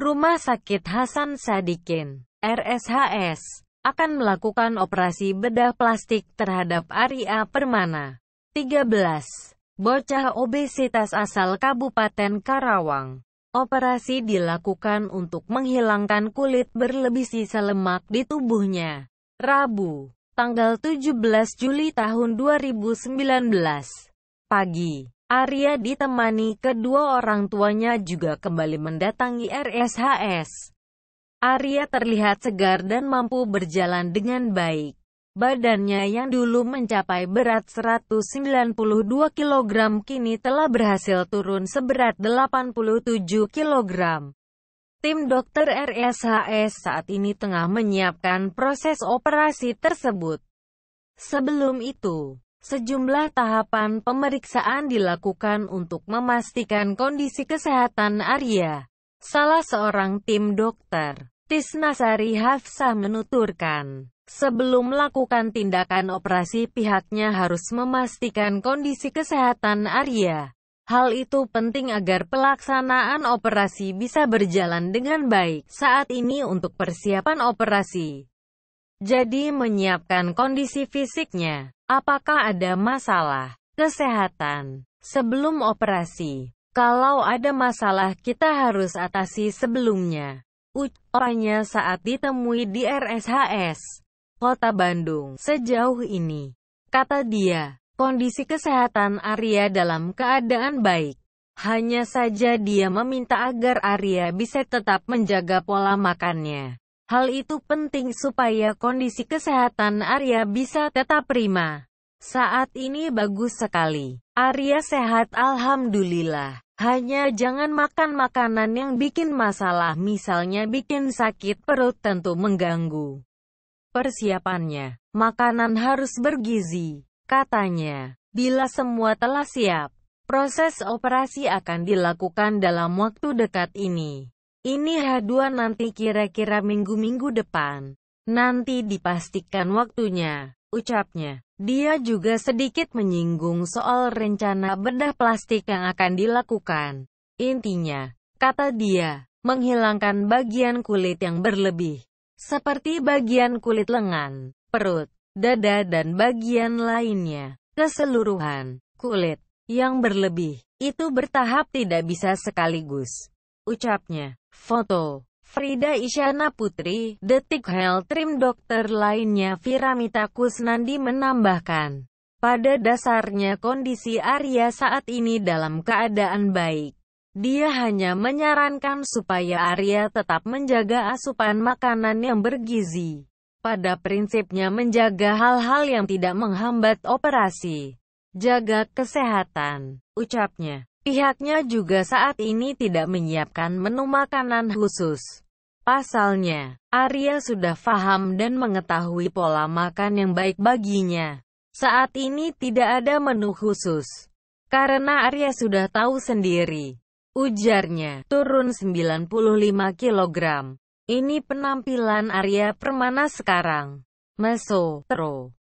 Rumah Sakit Hasan Sadikin, RSHS, akan melakukan operasi bedah plastik terhadap Arya Permana. 13. Bocah obesitas asal Kabupaten Karawang. Operasi dilakukan untuk menghilangkan kulit berlebih sisa lemak di tubuhnya. Rabu, tanggal 17 Juli tahun 2019. Pagi, Arya ditemani kedua orang tuanya juga kembali mendatangi RSHS. Arya terlihat segar dan mampu berjalan dengan baik. Badannya yang dulu mencapai berat 192 kg kini telah berhasil turun seberat 87 kg. Tim dokter RSHS saat ini tengah menyiapkan proses operasi tersebut. Sebelum itu, Sejumlah tahapan pemeriksaan dilakukan untuk memastikan kondisi kesehatan Arya. Salah seorang tim dokter, Tisnasari Hafsah menuturkan, sebelum melakukan tindakan operasi pihaknya harus memastikan kondisi kesehatan Arya. Hal itu penting agar pelaksanaan operasi bisa berjalan dengan baik saat ini untuk persiapan operasi. Jadi menyiapkan kondisi fisiknya. Apakah ada masalah kesehatan sebelum operasi? Kalau ada masalah kita harus atasi sebelumnya. Ucapannya saat ditemui di RSHS, Kota Bandung, sejauh ini. Kata dia, kondisi kesehatan Arya dalam keadaan baik. Hanya saja dia meminta agar Arya bisa tetap menjaga pola makannya. Hal itu penting supaya kondisi kesehatan Arya bisa tetap prima. Saat ini bagus sekali. Arya sehat alhamdulillah. Hanya jangan makan makanan yang bikin masalah misalnya bikin sakit perut tentu mengganggu. Persiapannya, makanan harus bergizi, katanya. Bila semua telah siap, proses operasi akan dilakukan dalam waktu dekat ini. Ini haduan nanti kira-kira minggu-minggu depan. Nanti dipastikan waktunya, ucapnya. Dia juga sedikit menyinggung soal rencana bedah plastik yang akan dilakukan. Intinya, kata dia, menghilangkan bagian kulit yang berlebih, seperti bagian kulit lengan, perut, dada dan bagian lainnya. Keseluruhan, kulit yang berlebih, itu bertahap tidak bisa sekaligus ucapnya. Foto Frida Isyana Putri, Detik Health Trim dokter lainnya Viramita Kusnandi menambahkan, pada dasarnya kondisi Arya saat ini dalam keadaan baik. Dia hanya menyarankan supaya Arya tetap menjaga asupan makanan yang bergizi. Pada prinsipnya menjaga hal-hal yang tidak menghambat operasi. Jaga kesehatan, ucapnya. Pihaknya juga saat ini tidak menyiapkan menu makanan khusus. Pasalnya, Arya sudah paham dan mengetahui pola makan yang baik baginya. Saat ini tidak ada menu khusus. Karena Arya sudah tahu sendiri. Ujarnya, turun 95 kg. Ini penampilan Arya Permana sekarang. Meso, Tro.